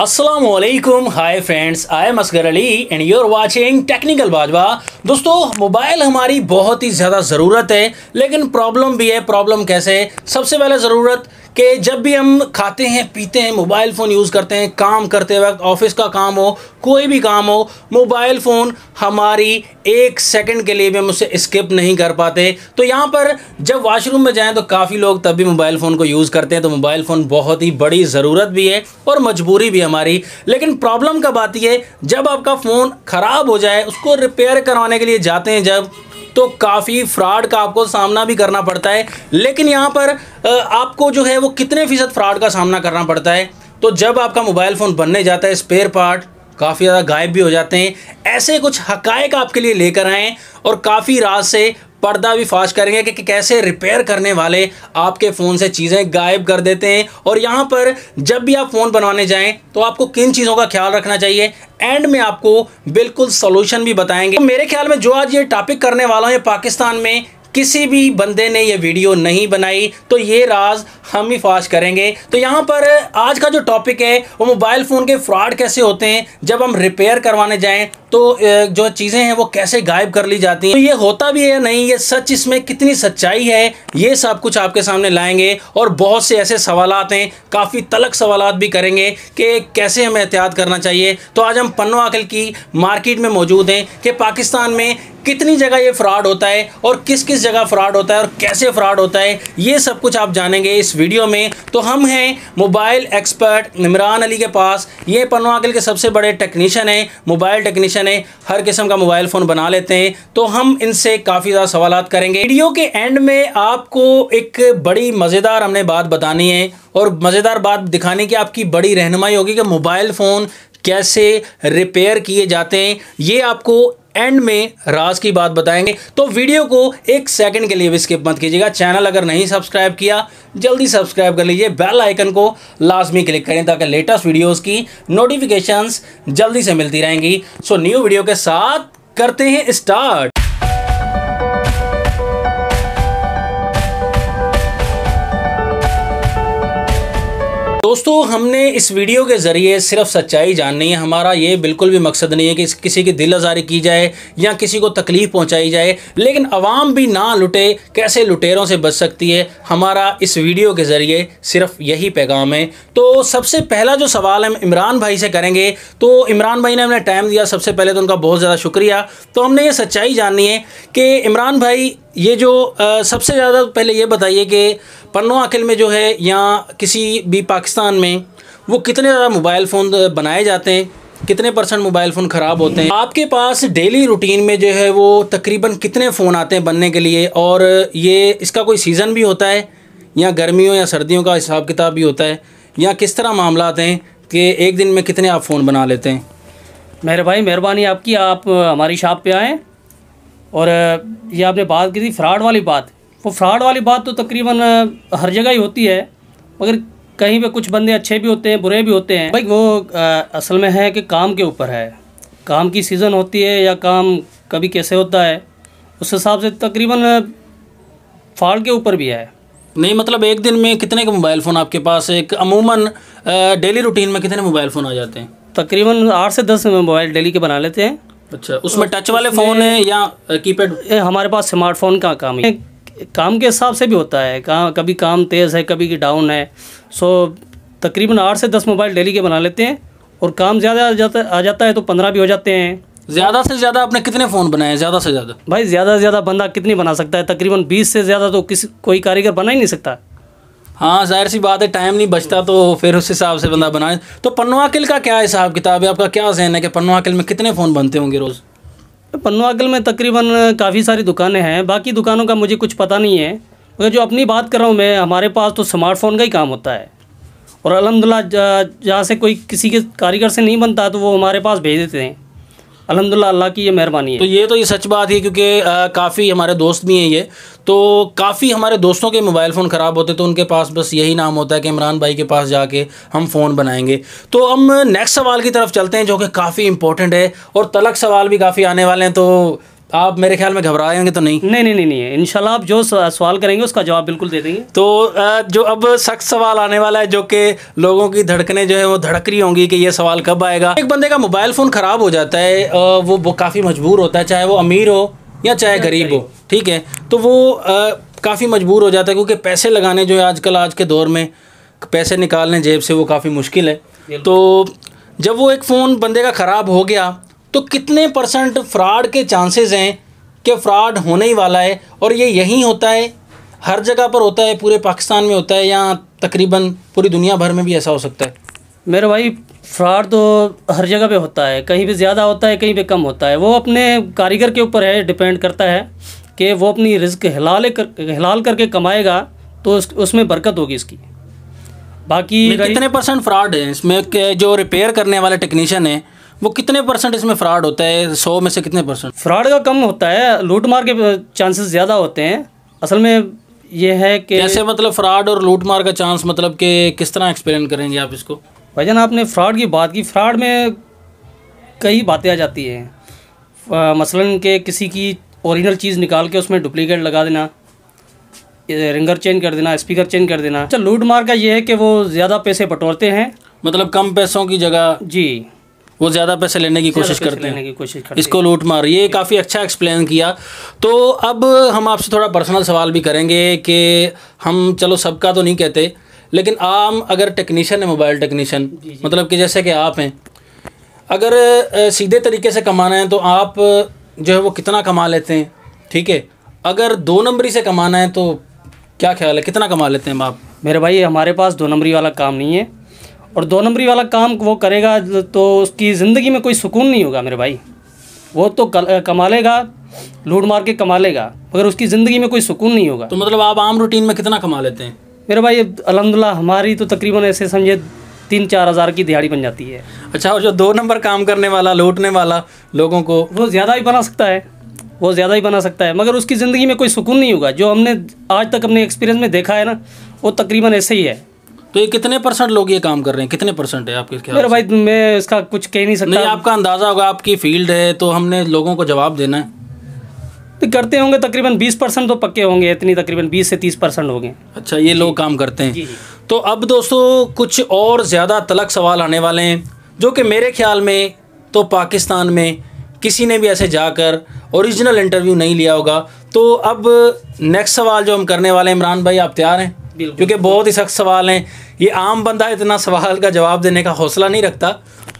Aslam hi friends I am Asgar Ali and you are technical Bajwa दोस्तों mobile हमारी बहुत ही ज़्यादा ज़रूरत है लेकिन प्रॉब्लम भी है प्रॉब्लम कैसे सबसे पहले ज़रूरत कि जब भी हम खाते हैं पीते हैं मोबाइल फ़ोन यूज़ करते हैं काम करते वक्त ऑफिस का काम हो कोई भी काम हो मोबाइल फ़ोन हमारी एक सेकंड के लिए भी हम उसे स्किप नहीं कर पाते तो यहाँ पर जब वाशरूम में जाएं तो काफ़ी लोग तब भी मोबाइल फ़ोन को यूज़ करते हैं तो मोबाइल फ़ोन बहुत ही बड़ी ज़रूरत भी है और मजबूरी भी हमारी लेकिन प्रॉब्लम कब आती है जब आपका फ़ोन ख़राब हो जाए उसको रिपेयर करवाने के लिए जाते हैं जब तो काफ़ी फ्रॉड का आपको सामना भी करना पड़ता है लेकिन यहाँ पर आपको जो है वो कितने फ़ीसद फ्रॉड का सामना करना पड़ता है तो जब आपका मोबाइल फ़ोन बनने जाता है स्पेयर पार्ट काफ़ी ज़्यादा गायब भी हो जाते हैं ऐसे कुछ हकायक आपके लिए लेकर आएँ और काफ़ी रात से पर्दा भी फाश करेंगे कि, कैसे रिपेयर करने वाले आपके फ़ोन से चीज़ें गायब कर देते हैं और यहाँ पर जब भी आप फ़ोन बनवाने जाएं तो आपको किन चीज़ों का ख्याल रखना चाहिए एंड में आपको बिल्कुल सोल्यूशन भी बताएंगे तो मेरे ख्याल में जो आज ये टॉपिक करने वाला हूँ ये पाकिस्तान में किसी भी बंदे ने ये वीडियो नहीं बनाई तो ये राज हम ही फाश करेंगे तो यहाँ पर आज का जो टॉपिक है वो मोबाइल फ़ोन के फ्रॉड कैसे होते हैं जब हम रिपेयर करवाने जाएँ तो जो चीज़ें हैं वो कैसे गायब कर ली जाती हैं तो ये होता भी है नहीं ये सच इसमें कितनी सच्चाई है ये सब कुछ आपके सामने लाएंगे और बहुत से ऐसे सवाल हैं काफ़ी तलक सवाल भी करेंगे कि कैसे हमें एहतियात करना चाहिए तो आज हम पन्नो अकल की मार्केट में मौजूद हैं कि पाकिस्तान में कितनी जगह ये फ्रॉड होता है और किस किस जगह फ्रॉड होता है और कैसे फ्रॉड होता है ये सब कुछ आप जानेंगे इस वीडियो में तो हम हैं मोबाइल एक्सपर्ट इमरान अली के पास ये पनवागल के सबसे बड़े टेक्नीशियन हैं मोबाइल टेक्नीशियन है हर किस्म का मोबाइल फ़ोन बना लेते हैं तो हम इनसे काफ़ी ज़्यादा सवाल करेंगे वीडियो के एंड में आपको एक बड़ी मज़ेदार हमने बात बतानी है और मज़ेदार बात दिखाने की आपकी बड़ी रहनुमाई होगी कि मोबाइल फ़ोन कैसे रिपेयर किए जाते हैं ये आपको एंड में राज की बात बताएंगे तो वीडियो को एक सेकंड के लिए भी स्किप मत कीजिएगा चैनल अगर नहीं सब्सक्राइब किया जल्दी सब्सक्राइब कर लीजिए बेल आइकन को लाजमी क्लिक करें ताकि लेटेस्ट वीडियोस की नोटिफिकेशंस जल्दी से मिलती रहेंगी सो न्यू वीडियो के साथ करते हैं स्टार्ट दोस्तों हमने इस वीडियो के ज़रिए सिर्फ सच्चाई जाननी है हमारा ये बिल्कुल भी मकसद नहीं है कि किसी की दिल आजारी की जाए या किसी को तकलीफ़ पहुंचाई जाए लेकिन आवाम भी ना लुटे कैसे लुटेरों से बच सकती है हमारा इस वीडियो के ज़रिए सिर्फ यही पैगाम है तो सबसे पहला जो सवाल हम इमरान भाई से करेंगे तो इमरान भाई ने हमने टाइम दिया सबसे पहले तो उनका बहुत ज़्यादा शुक्रिया तो हमने ये सच्चाई जाननी है कि इमरान भाई ये जो आ, सबसे ज़्यादा पहले ये बताइए कि पन्नो आखिल में जो है या किसी भी पाकिस्तान में वो कितने ज़्यादा मोबाइल फ़ोन बनाए जाते हैं कितने परसेंट मोबाइल फ़ोन ख़राब होते हैं आपके पास डेली रूटीन में जो है वो तकरीबन कितने फ़ोन आते हैं बनने के लिए और ये इसका कोई सीज़न भी होता है या गर्मियों या सर्दियों का हिसाब किताब भी होता है या किस तरह मामला आते हैं कि एक दिन में कितने आप फ़ोन बना लेते हैं मेरे भाई मेहरबानी आपकी आप हमारी शॉप पे आएँ और ये आपने बात की थी फ्रॉड वाली बात वो फ्रॉड वाली बात तो तकरीबन हर जगह ही होती है मगर कहीं पे कुछ बंदे अच्छे भी होते हैं बुरे भी होते हैं भाई वो आ, असल में है कि काम के ऊपर है काम की सीज़न होती है या काम कभी कैसे होता है उस हिसाब से तकरीबन फाल्ट के ऊपर भी है नहीं मतलब एक दिन में कितने के मोबाइल फ़ोन आपके पास एक अमूमन डेली रूटीन में कितने मोबाइल फ़ोन आ जाते हैं तकरीबन आठ से दस मोबाइल डेली के बना लेते हैं अच्छा उसमें टच वाले फ़ोन है या कीपैड हमारे पास स्मार्टफोन का काम है काम के हिसाब से भी होता है कहाँ कभी काम तेज़ है कभी डाउन है सो तकरीबन आठ से दस मोबाइल डेली के बना लेते हैं और काम ज़्यादा आ जाता आ जाता है तो पंद्रह भी हो जाते हैं ज़्यादा से ज़्यादा आपने कितने फ़ोन बनाए हैं ज़्यादा से ज़्यादा भाई ज़्यादा से ज़्यादा बंदा कितनी बना सकता है तकरीबन बीस से ज़्यादा तो किसी कोई कारीगर बना ही नहीं सकता हाँ जाहिर सी बात है टाइम नहीं बचता तो फिर उस हिसाब से बंदा बनाए तो पन्नवाकिल का क्या हिसाब किताब है आपका क्या जहन है कि पन्नवाकिल में कितने फ़ोन बनते होंगे रोज़ पन्नवाकिल में तकरीबन काफ़ी सारी दुकानें हैं बाकी दुकानों का मुझे कुछ पता नहीं है मगर जो अपनी बात कर रहा हूँ मैं हमारे पास तो स्मार्टफ़ोन का ही काम होता है और अलहमदिल्ला जहाँ से कोई किसी के कारीगर से नहीं बनता तो वो हमारे पास भेज देते हैं अलहमदिल्ला अल्लाह की ये मेहरबानी है तो ये तो ये सच बात है क्योंकि काफ़ी हमारे दोस्त भी हैं ये तो काफ़ी हमारे दोस्तों के मोबाइल फ़ोन ख़राब होते तो उनके पास बस यही नाम होता है कि इमरान भाई के पास जाके हम फ़ोन बनाएंगे तो हम नेक्स्ट सवाल की तरफ चलते हैं जो कि काफ़ी इंपॉर्टेंट है और तलक सवाल भी काफ़ी आने वाले हैं तो आप मेरे ख्याल में घबराएंगे तो नहीं नहीं नहीं नहीं, नहीं। इनशाला आप जो सवाल करेंगे उसका जवाब बिल्कुल दे देंगे तो जो अब सख्त सवाल आने वाला है जो कि लोगों की धड़कने जो है वो धड़क रही होंगी कि ये सवाल कब आएगा एक बंदे का मोबाइल फ़ोन ख़राब हो जाता है वो काफ़ी मजबूर होता है चाहे वो अमीर हो या चाहे गरीब हो ठीक है तो वो काफ़ी मजबूर हो जाता है क्योंकि पैसे लगाने जो है आजकल आज के दौर में पैसे निकालने जेब से वो काफ़ी मुश्किल है तो जब वो एक फ़ोन बंदे का ख़राब हो गया तो कितने परसेंट फ्रॉड के चांसेस हैं कि फ्रॉड होने ही वाला है और ये यहीं होता है हर जगह पर होता है पूरे पाकिस्तान में होता है या तकरीबन पूरी दुनिया भर में भी ऐसा हो सकता है मेरे भाई फ्रॉड तो हर जगह पे होता है कहीं पे ज़्यादा होता है कहीं पे कम होता है वो अपने कारीगर के ऊपर है डिपेंड करता है कि वो अपनी रिस्क हिलाल कर हिलाल करके कमाएगा तो उस, उसमें बरकत होगी इसकी बाकी कितने परसेंट फ्रॉड है इसमें जो रिपेयर करने वाले टेक्नीशियन हैं वो कितने परसेंट इसमें फ्रॉड होता है सौ में से कितने परसेंट फ्रॉड का कम होता है लूट मार के चांसेस ज़्यादा होते हैं असल में ये है कि कैसे मतलब फ्रॉड और लूट मार का चांस मतलब कि किस तरह एक्सप्लेन करेंगे आप इसको जान आपने फ्रॉड की बात की फ्रॉड में कई बातें आ जाती हैं मसलन के किसी की ओरिजिनल चीज़ निकाल के उसमें डुप्लीकेट लगा देना रिंगर चेंज कर देना स्पीकर चेंज कर देना अच्छा लूट मार का ये है कि वो ज़्यादा पैसे बटोरते हैं मतलब कम पैसों की जगह जी वो ज़्यादा पैसे लेने की कोशिश करते हैं कोशिश इसको लूट मार ये काफ़ी अच्छा एक्सप्लेन किया तो अब हम आपसे थोड़ा पर्सनल सवाल भी करेंगे कि हम चलो सबका तो नहीं कहते लेकिन आम अगर टेक्नीशियन है मोबाइल टेक्नीशियन मतलब कि जैसे कि आप हैं अगर सीधे तरीके से कमाना है तो आप जो है वो कितना कमा लेते हैं ठीक है अगर दो नंबरी से कमाना है तो क्या ख्याल है कितना कमा लेते हैं आप मेरे भाई हमारे पास दो नंबरी वाला काम नहीं है और दो नंबरी वाला काम वो करेगा तो उसकी ज़िंदगी में कोई सुकून नहीं होगा मेरे भाई वो तो कमा लेगा लूट मार के कमा लेगा मगर उसकी ज़िंदगी में कोई सुकून नहीं होगा तो मतलब आप आम रूटीन में कितना कमा लेते हैं मेरे भाई अलहमदिल्ला हमारी तो तकरीबन ऐसे समझे तीन चार हज़ार की दिहाड़ी बन जाती है अच्छा और जो दो नंबर काम करने वाला लूटने वाला लोगों को वो ज़्यादा ही बना सकता है वो ज़्यादा ही बना सकता है मगर उसकी ज़िंदगी में कोई सुकून नहीं होगा जो हमने आज तक अपने एक्सपीरियंस में देखा है ना वो तकरीबन ऐसे ही है तो ये कितने परसेंट लोग ये काम कर रहे हैं कितने परसेंट है आपके ख्याल मेरा भाई मैं इसका कुछ कह नहीं सकता नहीं आपका अंदाज़ा होगा आपकी फील्ड है तो हमने लोगों को जवाब देना है तो करते होंगे तकरीबन 20 परसेंट तो पक्के होंगे इतनी तकरीबन 20 से 30 परसेंट होंगे अच्छा ये लोग काम करते हैं तो अब दोस्तों कुछ और ज़्यादा तलक सवाल आने वाले हैं जो कि मेरे ख्याल में तो पाकिस्तान में किसी ने भी ऐसे जाकर ओरिजिनल इंटरव्यू नहीं लिया होगा तो अब नेक्स्ट सवाल जो हम करने वाले इमरान भाई आप तैयार हैं क्योंकि बहुत ही सख्त सवाल हैं ये आम बंदा इतना सवाल का जवाब देने का हौसला नहीं रखता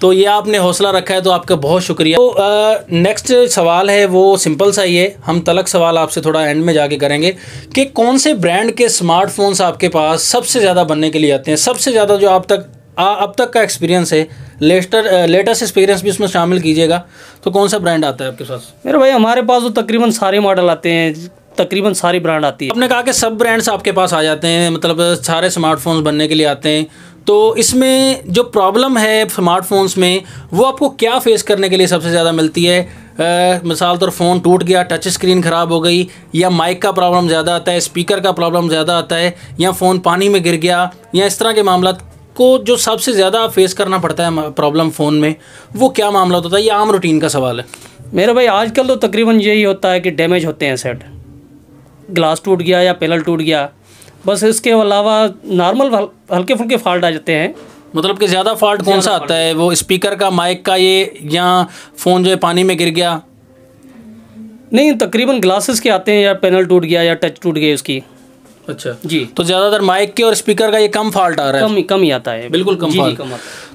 तो ये आपने हौसला रखा है तो आपका बहुत शुक्रिया तो नेक्स्ट सवाल है वो सिंपल सा ही है हम तलक सवाल आपसे थोड़ा एंड में जाके करेंगे कि कौन से ब्रांड के स्मार्टफोन्स आपके पास सबसे ज़्यादा बनने के लिए आते हैं सबसे ज़्यादा जो आप तक आ, अब तक का एक्सपीरियंस है लेटर लेटेस्ट एक्सपीरियंस भी उसमें शामिल कीजिएगा तो कौन सा ब्रांड आता है आपके पास मेरे भाई हमारे पास तो तकरीबन सारे मॉडल आते हैं तकरीबन सारी ब्रांड आती है आपने कहा कि सब ब्रांड्स आपके पास आ जाते हैं मतलब सारे स्मार्टफोन्स बनने के लिए आते हैं तो इसमें जो प्रॉब्लम है स्मार्टफोन्स में वो आपको क्या फेस करने के लिए सबसे ज़्यादा मिलती है मिसाल तौर फ़ोन टूट गया टच स्क्रीन ख़राब हो गई या माइक का प्रॉब्लम ज़्यादा आता है स्पीकर का प्रॉब्लम ज़्यादा आता है या फ़ोन पानी में गिर गया या इस तरह के मामला को जो सबसे ज़्यादा फेस करना पड़ता है प्रॉब्लम फ़ोन में वो क्या मामला होता है ये आम रूटीन का सवाल है मेरा भाई आजकल तो तकरीबन यही होता है कि डैमेज होते हैं सेट ग्लास टूट गया या पैनल टूट गया बस इसके अलावा नॉर्मल हल्के फुल्के फॉल्ट आ जाते हैं मतलब कि ज़्यादा फॉल्ट कौन सा आता है वो स्पीकर का माइक का ये या फ़ोन जो है पानी में गिर गया नहीं तकरीबन ग्लासेस के आते हैं या पैनल टूट गया या टच टूट गया उसकी अच्छा जी तो ज़्यादातर माइक के और स्पीकर का ये कम फॉल्ट आ रहा है कम कम ही आता है बिल्कुल कम फॉल्ट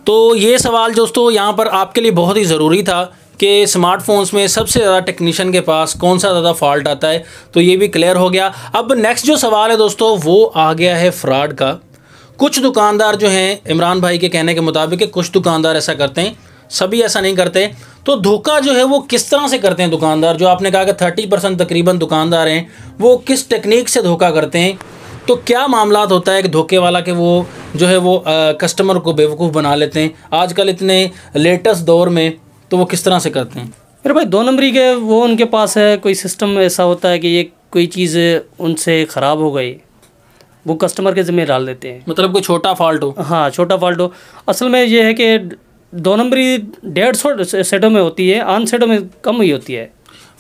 तो ये सवाल दोस्तों यहाँ पर आपके लिए बहुत ही ज़रूरी था कि स्मार्टफोन्स में सबसे ज़्यादा टेक्नीशियन के पास कौन सा ज़्यादा फॉल्ट आता है तो ये भी क्लियर हो गया अब नेक्स्ट जो सवाल है दोस्तों वो आ गया है फ्रॉड का कुछ दुकानदार जो हैं इमरान भाई के कहने के मुताबिक कुछ दुकानदार ऐसा करते हैं सभी ऐसा नहीं करते तो धोखा जो है वो किस तरह से करते हैं दुकानदार जो आपने कहा कि थर्टी परसेंट तकरीबन दुकानदार हैं वो किस टेक्निक से धोखा करते हैं तो क्या मामला होता है एक धोखे वाला के वो जो है वो आ, कस्टमर को बेवकूफ़ बना लेते हैं आजकल इतने लेटेस्ट दौर में तो वो किस तरह से करते हैं मेरे भाई दो नंबरी के वो उनके पास है कोई सिस्टम ऐसा होता है कि ये कोई चीज़ उनसे ख़राब हो गई वो कस्टमर के ज़िम्मे डाल देते हैं मतलब कोई छोटा फॉल्ट हो हाँ छोटा फॉल्ट हो असल में ये है कि दो नंबरी डेढ़ सौ सेटों में होती है आन सेटों में कम ही होती है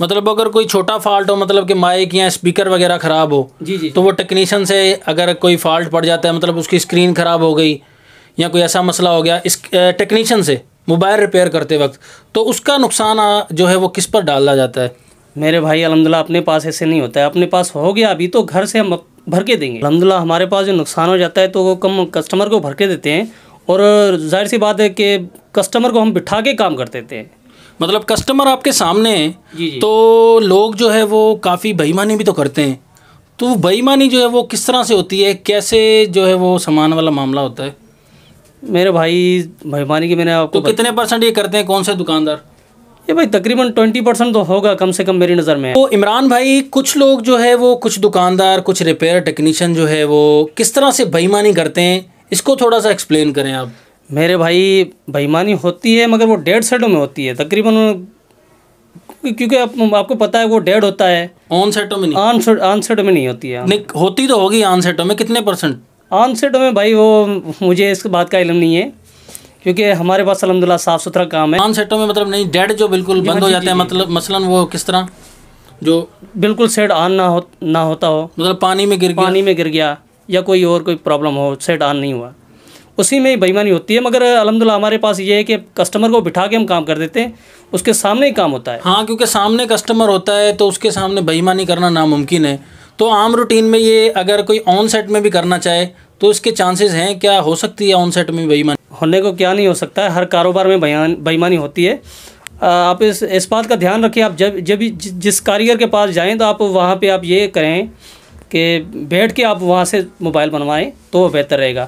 मतलब अगर कोई छोटा फॉल्ट हो मतलब कि माइक या स्पीकर वगैरह ख़राब हो जी जी तो वो टेक्नीशियन से अगर कोई फॉल्ट पड़ जाता है मतलब उसकी स्क्रीन ख़राब हो गई या कोई ऐसा मसला हो गया इस टेक्नीशियन से मोबाइल रिपेयर करते वक्त तो उसका नुकसान जो है वो किस पर डाला जाता है मेरे भाई अलहमदिल्ला अपने पास ऐसे नहीं होता है अपने पास हो गया अभी तो घर से हम भर के देंगे अलहमदिल्ला हमारे पास जो नुकसान हो जाता है तो वो कम कस्टमर को भर के देते हैं और जाहिर सी बात है कि कस्टमर को हम बिठा के काम कर देते हैं मतलब कस्टमर आपके सामने है जी जी। तो लोग जो है वो काफ़ी बेईमानी भी तो करते हैं तो बेईमानी जो है वो किस तरह से होती है कैसे जो है वो सामान वाला मामला होता है मेरे भाई भाई मानी कि मैंने आपको तो कितने परसेंट ये करते हैं कौन से दुकानदार ये भाई तकरीबन ट्वेंटी परसेंट तो होगा कम से कम मेरी नज़र में तो इमरान भाई कुछ लोग जो है वो कुछ दुकानदार कुछ रिपेयर टेक्नीशियन जो है वो किस तरह से बेईमानी करते हैं इसको थोड़ा सा एक्सप्लेन करें आप मेरे भाई बेईमानी होती है मगर वो डेढ़ सेटों में होती है तकरीबन क्योंकि आप, आपको पता है वो डेढ़ होता है ऑन सेटों में नहीं ऑन सेटों में नहीं होती है नहीं होती तो होगी ऑन सेटों में कितने परसेंट ऑन सेट में भाई वो मुझे इस बात का इलम नहीं है क्योंकि हमारे पास अलहमदिल्ला साफ़ सुथरा काम है ऑन सेटों में मतलब नहीं डेड जो बिल्कुल बंद हो जाते हैं मतलब मसलन वो किस तरह जो बिल्कुल सेट आन ना हो ना होता हो मतलब पानी में गिर पानी में गिर गया या कोई और कोई प्रॉब्लम हो सेट आन नहीं हुआ उसी में ही बेईमानी होती है मगर अलहमदिल्ला हमारे पास ये है कि कस्टमर को बिठा के हम काम कर देते हैं उसके सामने ही काम होता है हाँ क्योंकि सामने कस्टमर होता है तो उसके सामने बेईमानी करना नामुमकिन है तो आम रूटीन में ये अगर कोई ऑन सेट में भी करना चाहे तो इसके चांसेस हैं क्या हो सकती है ऑन सेट में बेईमानी होने को क्या नहीं हो सकता है हर कारोबार में बेईमानी होती है आप इस इस बात का ध्यान रखिए आप जब जब भी जिस कारीगर के पास जाएं तो आप वहाँ पे आप ये करें कि बैठ के आप वहाँ से मोबाइल बनवाएं तो बेहतर रहेगा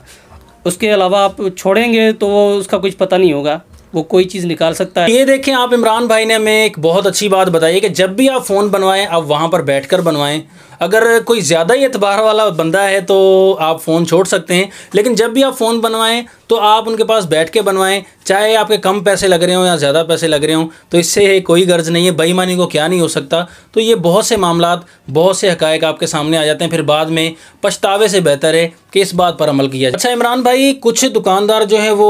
उसके अलावा आप छोड़ेंगे तो वो उसका कुछ पता नहीं होगा वो कोई चीज़ निकाल सकता है ये देखें आप इमरान भाई ने हमें एक बहुत अच्छी बात बताई कि जब भी आप फ़ोन बनवाएं आप वहाँ पर बैठ कर बनवाएं अगर कोई ज़्यादा ही एतबार वाला बंदा है तो आप फ़ोन छोड़ सकते हैं लेकिन जब भी आप फ़ोन बनवाएं तो आप उनके पास बैठ के बनवाएं चाहे आपके कम पैसे लग रहे हों या ज़्यादा पैसे लग रहे हों तो इससे कोई गर्ज नहीं है बेईमानी को क्या नहीं हो सकता तो ये बहुत से मामला बहुत से हक आपके सामने आ जाते हैं फिर बाद में पछतावे से बेहतर है कि इस बात पर अमल किया जाए अच्छा इमरान भाई कुछ दुकानदार जो हैं वो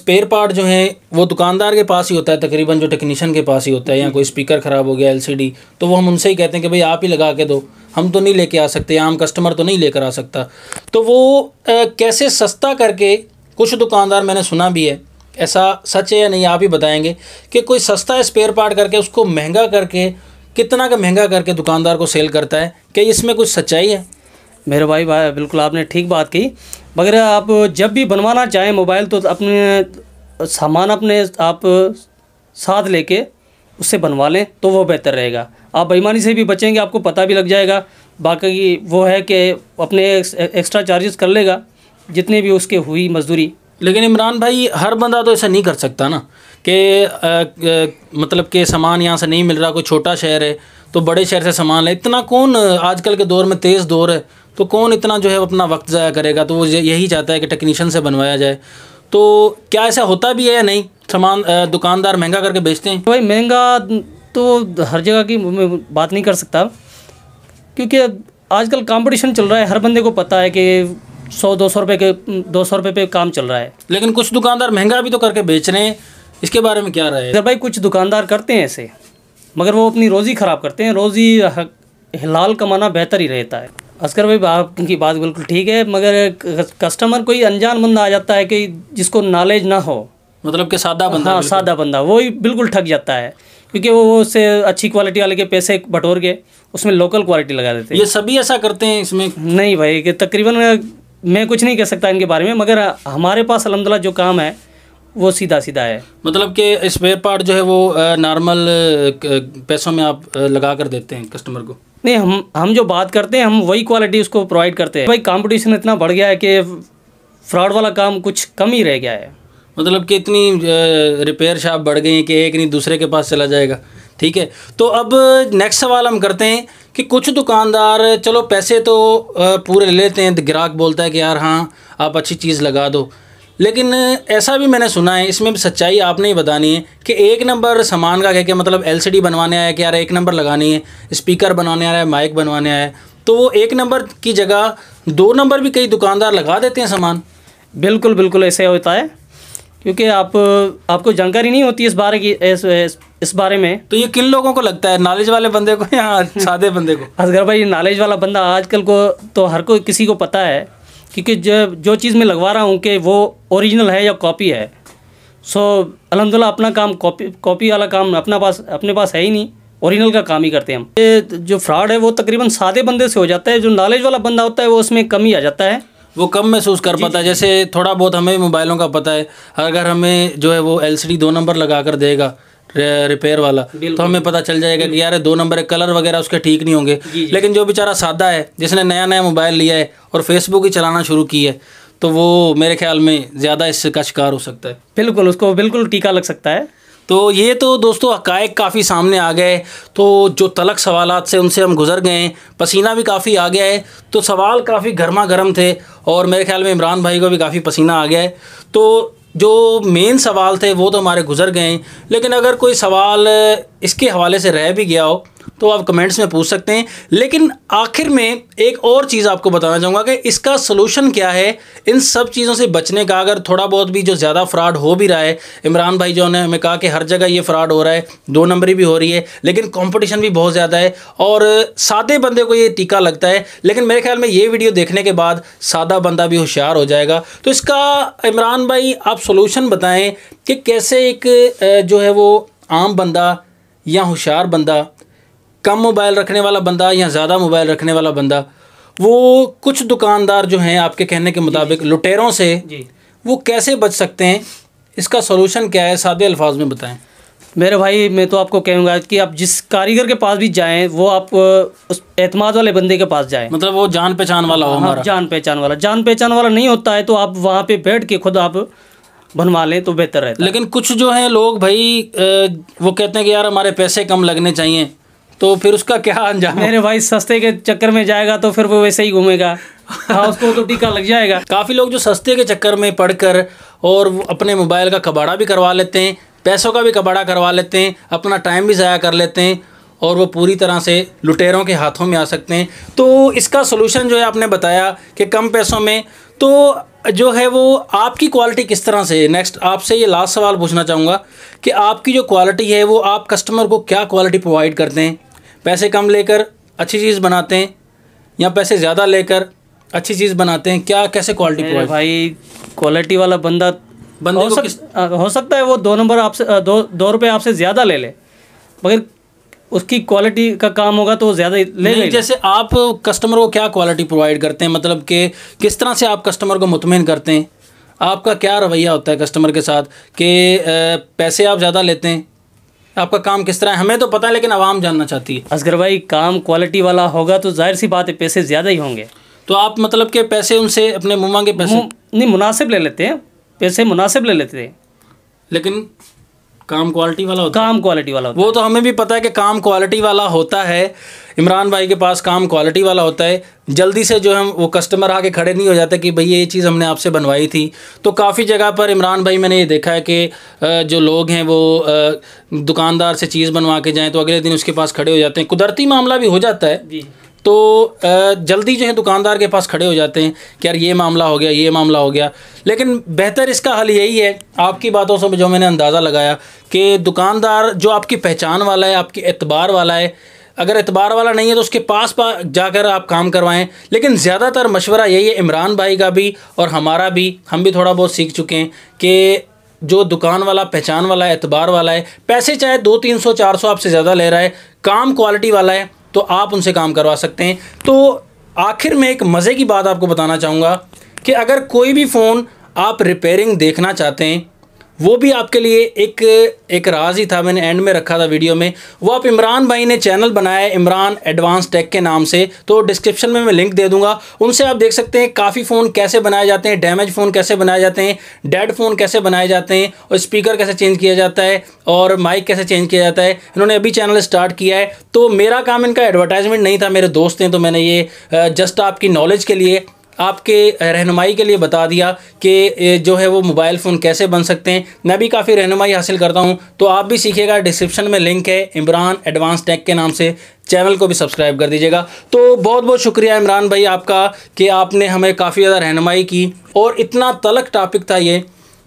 स्पेयर पार्ट जो हैं वो दुकानदार के पास ही होता है तकरीबन जो टेक्नीशियन के पास ही होता है या कोई स्पीकर ख़राब हो गया एलसीडी तो वो हम उनसे ही कहते हैं कि भाई आप ही लगा के दो हम तो नहीं लेके आ सकते आम कस्टमर तो नहीं लेकर आ सकता तो वो आ, कैसे सस्ता करके कुछ दुकानदार मैंने सुना भी है ऐसा सच है या नहीं आप ही बताएंगे कि कोई सस्ता स्पेयर पार्ट करके उसको महंगा करके कितना का महंगा करके दुकानदार को सेल करता है क्या इसमें कुछ सच्चाई है मेरे भाई भाई बिल्कुल आपने ठीक बात की मगर आप जब भी बनवाना चाहें मोबाइल तो अपने सामान अपने आप साथ लेके उससे बनवा लें तो वो बेहतर रहेगा आप बेईमानी से भी बचेंगे आपको पता भी लग जाएगा बाकी वो है कि अपने एक्स्ट्रा चार्जेस कर लेगा जितने भी उसके हुई मजदूरी लेकिन इमरान भाई हर बंदा तो ऐसा नहीं कर सकता ना कि मतलब के सामान यहाँ से नहीं मिल रहा कोई छोटा शहर है तो बड़े शहर से सामान ले इतना कौन आजकल के दौर में तेज़ दौर है तो कौन इतना जो है अपना वक्त ज़ाया करेगा तो वो यही चाहता है कि टेक्नीशियन से बनवाया जाए तो क्या ऐसा होता भी है या नहीं सामान दुकानदार महंगा करके बेचते हैं भाई महंगा तो हर जगह की बात नहीं कर सकता क्योंकि आजकल कंपटीशन चल रहा है हर बंदे को पता है कि सौ दो सौ रुपये के दो सौ रुपये पे काम चल रहा है लेकिन कुछ दुकानदार महंगा भी तो करके बेच रहे हैं इसके बारे में क्या रहे है भाई कुछ दुकानदार करते हैं ऐसे मगर वो अपनी रोज़ी ख़राब करते हैं रोज़ी हिलाल कमाना बेहतर ही रहता है अस्कर भाई आपकी बात बिल्कुल ठीक है मगर कस्टमर कोई अनजान बंदा आ जाता है कि जिसको नॉलेज ना हो मतलब कि सादा बंदा हाँ सादा बंदा वही बिल्कुल ठग जाता है क्योंकि वो उससे अच्छी क्वालिटी वाले के पैसे बटोर के उसमें लोकल क्वालिटी लगा देते हैं ये सभी ऐसा करते हैं इसमें नहीं भाई कि तकरीबन मैं कुछ नहीं कह सकता इनके बारे में मगर हमारे पास अलहमदिल्ला जो काम है वो सीधा सीधा है मतलब कि स्पेयर पार्ट जो है वो नॉर्मल पैसों में आप लगा कर देते हैं कस्टमर को नहीं हम हम जो बात करते हैं हम वही क्वालिटी उसको प्रोवाइड करते हैं भाई कंपटीशन इतना बढ़ गया है कि फ्रॉड वाला काम कुछ कम ही रह गया है मतलब कि इतनी रिपेयर शॉप बढ़ गई हैं कि एक नहीं दूसरे के पास चला जाएगा ठीक है तो अब नेक्स्ट सवाल हम करते हैं कि कुछ दुकानदार चलो पैसे तो पूरे ले लेते हैं तो ग्राहक बोलता है कि यार हाँ आप अच्छी चीज़ लगा दो लेकिन ऐसा भी मैंने सुना है इसमें भी सच्चाई आपने ही बतानी है कि एक नंबर सामान का कह के मतलब एलसीडी बनवाने आया कि यार एक नंबर लगानी है स्पीकर बनवाने आया है माइक बनवाने आया है तो वो एक नंबर की जगह दो नंबर भी कई दुकानदार लगा देते हैं सामान बिल्कुल बिल्कुल ऐसे होता है क्योंकि आप आपको जानकारी नहीं होती इस बारे की इस, इस, इस बारे में तो ये किन लोगों को लगता है नॉलेज वाले बंदे को या सादे बंदे को असगर भाई नॉलेज वाला बंदा आजकल को तो हर कोई किसी को पता है क्योंकि जो जो चीज़ मैं लगवा रहा हूँ कि वो ओरिजिनल है या कॉपी है सो अलहमदिल्ला अपना काम कॉपी कॉपी वाला काम अपना पास अपने पास है ही नहीं ओरिजिनल का काम ही करते हैं हम जो फ्रॉड है वो तकरीबन सादे बंदे से हो जाता है जो नॉलेज वाला बंदा होता है वो उसमें कमी आ जाता है वो कम महसूस कर पाता है जैसे थोड़ा बहुत हमें मोबाइलों का पता है अगर हमें जो है वो एल दो नंबर लगा कर देगा रिपेयर वाला तो हमें पता चल जाएगा कि यार दो नंबर कलर वगैरह उसके ठीक नहीं होंगे लेकिन जो बेचारा सादा है जिसने नया नया मोबाइल लिया है और फेसबुक ही चलाना शुरू की है तो वो मेरे ख्याल में ज़्यादा इसका शिकार हो सकता है बिल्कुल उसको बिल्कुल टीका लग सकता है तो ये तो दोस्तों हकायक काफ़ी सामने आ गए तो जो तलक सवाल से उनसे हम गुजर गए पसीना भी काफ़ी आ गया है तो सवाल काफ़ी गर्मा गर्म थे और मेरे ख्याल में इमरान भाई को भी काफ़ी पसीना आ गया है तो जो मेन सवाल थे वो तो हमारे गुजर गए लेकिन अगर कोई सवाल इसके हवाले से रह भी गया हो तो आप कमेंट्स में पूछ सकते हैं लेकिन आखिर में एक और चीज़ आपको बताना चाहूँगा कि इसका सलूशन क्या है इन सब चीज़ों से बचने का अगर थोड़ा बहुत भी जो ज़्यादा फ्रॉड हो भी रहा है इमरान भाई जो ने हमें कहा कि हर जगह ये फ्रॉड हो रहा है दो नंबरी भी हो रही है लेकिन कॉम्पटिशन भी बहुत ज़्यादा है और सादे बंदे को ये टीका लगता है लेकिन मेरे ख्याल में ये वीडियो देखने के बाद सादा बंदा भी होशियार हो जाएगा तो इसका इमरान भाई आप सोलूशन बताएँ कि कैसे एक जो है वो आम बंदा या होशियार बंदा कम मोबाइल रखने वाला बंदा या ज़्यादा मोबाइल रखने वाला बंदा वो कुछ दुकानदार जो हैं आपके कहने के मुताबिक लुटेरों से वो कैसे बच सकते हैं इसका सोलूशन क्या है सादे अल्फाज में बताएं मेरे भाई मैं तो आपको कहूँगा कि आप जिस कारीगर के पास भी जाएं वो आप उस एतमाद वाले बंदे के पास जाएं मतलब वो जान पहचान वाला हो हाँ, हमारा जान पहचान वाला जान पहचान वाला नहीं होता है तो आप वहाँ पे बैठ के खुद आप बनवा लें तो बेहतर रहता है लेकिन कुछ जो है लोग भाई वो कहते हैं कि यार हमारे पैसे कम लगने चाहिए तो फिर उसका क्या अंजाम मेरे भाई सस्ते के चक्कर में जाएगा तो फिर वो वैसे ही घूमेगा हाँ उसको तो टीका लग जाएगा काफ़ी लोग जो सस्ते के चक्कर में पढ़कर और अपने मोबाइल का कबाड़ा भी करवा लेते हैं पैसों का भी कबाड़ा करवा लेते हैं अपना टाइम भी ज़ाया कर लेते हैं और वो पूरी तरह से लुटेरों के हाथों में आ सकते हैं तो इसका सोल्यूशन जो है आपने बताया कि कम पैसों में तो जो है वो आपकी क्वालिटी किस तरह से नेक्स्ट आपसे ये लास्ट सवाल पूछना चाहूँगा कि आपकी जो क्वालिटी है वो आप कस्टमर को क्या क्वालिटी प्रोवाइड करते हैं पैसे कम लेकर अच्छी चीज़ बनाते हैं या पैसे ज़्यादा लेकर अच्छी चीज़ बनाते हैं क्या कैसे क्वालिटी प्रोवाइड भाई क्वालिटी वाला बंदा बंदा हो, सक, हो सकता है वो दो नंबर आपसे दो दो रुपये आपसे ज़्यादा ले ले मगर उसकी क्वालिटी का काम होगा तो ज़्यादा ले नहीं, जैसे आप कस्टमर को क्या क्वालिटी प्रोवाइड करते हैं मतलब कि किस तरह से आप कस्टमर को मुतमिन करते हैं आपका क्या रवैया होता है कस्टमर के साथ कि पैसे आप ज़्यादा लेते हैं आपका काम किस तरह है हमें तो पता है लेकिन आवाम जानना चाहती है असगर भाई काम क्वालिटी वाला होगा तो जाहिर सी बात है पैसे ज़्यादा ही होंगे तो आप मतलब के पैसे उनसे अपने मुमा के पैसे नहीं मुनासिब ले लेते हैं पैसे मुनासिब ले लेते हैं लेकिन काम क्वालिटी वाला होता काम क्वालिटी वाला होता वो तो हमें भी पता है कि काम क्वालिटी वाला होता है इमरान भाई के पास काम क्वालिटी वाला होता है जल्दी से जो हम वो कस्टमर आके खड़े नहीं हो जाते कि भई ये चीज़ हमने आपसे बनवाई थी तो काफ़ी जगह पर इमरान भाई मैंने ये देखा है कि जो लोग हैं वो दुकानदार से चीज़ बनवा के जाएँ तो अगले दिन उसके पास खड़े हो जाते हैं कुदरती मामला भी हो जाता है जी तो जल्दी जो है दुकानदार के पास खड़े हो जाते हैं कि यार ये मामला हो गया ये मामला हो गया लेकिन बेहतर इसका हल यही है आपकी बातों से जो मैंने अंदाज़ा लगाया कि दुकानदार जो आपकी पहचान वाला है आपके एतबार वाला है अगर एतबार वाला नहीं है तो उसके पास पा जाकर आप काम करवाएं लेकिन ज़्यादातर मशवरा यही है इमरान भाई का भी और हमारा भी हम भी थोड़ा बहुत सीख चुके हैं कि जो दुकान वाला पहचान वाला है एतबार वाला है पैसे चाहे दो तीन सौ चार सौ आपसे ज़्यादा ले रहा है काम क्वालिटी वाला है तो आप उनसे काम करवा सकते हैं तो आखिर में एक मज़े की बात आपको बताना चाहूँगा कि अगर कोई भी फ़ोन आप रिपेयरिंग देखना चाहते हैं वो भी आपके लिए एक एक राज ही था मैंने एंड में रखा था वीडियो में वो आप इमरान भाई ने चैनल बनाया है इमरान एडवांस टेक के नाम से तो डिस्क्रिप्शन में मैं लिंक दे दूंगा उनसे आप देख सकते हैं काफ़ी फ़ोन कैसे बनाए जाते हैं डैमेज फ़ोन कैसे बनाए जाते हैं डेड फ़ोन कैसे बनाए जाते हैं और स्पीकर कैसे चेंज किया जाता है और माइक कैसे चेंज किया जाता है इन्होंने अभी चैनल स्टार्ट किया है तो मेरा काम इनका एडवर्टाइजमेंट नहीं था मेरे दोस्त हैं तो मैंने ये जस्ट आपकी नॉलेज के लिए आपके रहनुमाई के लिए बता दिया कि जो है वो मोबाइल फ़ोन कैसे बन सकते हैं मैं भी काफ़ी रहनुमाई हासिल करता हूँ तो आप भी सीखिएगा डिस्क्रिप्शन में लिंक है इमरान एडवांस टेक के नाम से चैनल को भी सब्सक्राइब कर दीजिएगा तो बहुत बहुत शुक्रिया इमरान भाई आपका कि आपने हमें काफ़ी ज़्यादा रहनुमाई की और इतना तलक टॉपिक था ये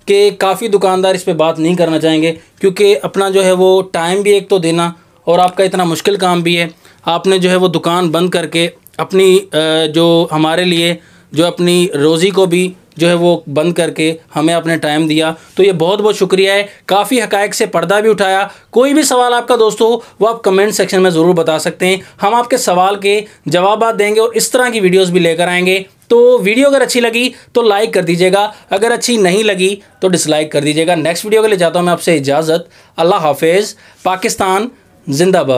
कि काफ़ी दुकानदार इस पर बात नहीं करना चाहेंगे क्योंकि अपना जो है वो टाइम भी एक तो देना और आपका इतना मुश्किल काम भी है आपने जो है वो दुकान बंद करके अपनी जो हमारे लिए जो अपनी रोज़ी को भी जो है वो बंद करके हमें अपने टाइम दिया तो ये बहुत बहुत शुक्रिया है काफ़ी हकायक से पर्दा भी उठाया कोई भी सवाल आपका दोस्तों हो वो आप कमेंट सेक्शन में ज़रूर बता सकते हैं हम आपके सवाल के जवाब देंगे और इस तरह की वीडियोज़ भी लेकर आएंगे तो वीडियो अगर अच्छी लगी तो लाइक कर दीजिएगा अगर अच्छी नहीं लगी तो डिसलाइक कर दीजिएगा नेक्स्ट वीडियो के लिए जाता हूँ मैं आपसे इजाज़त अल्लाह हाफिज़ पाकिस्तान जिंदाबाद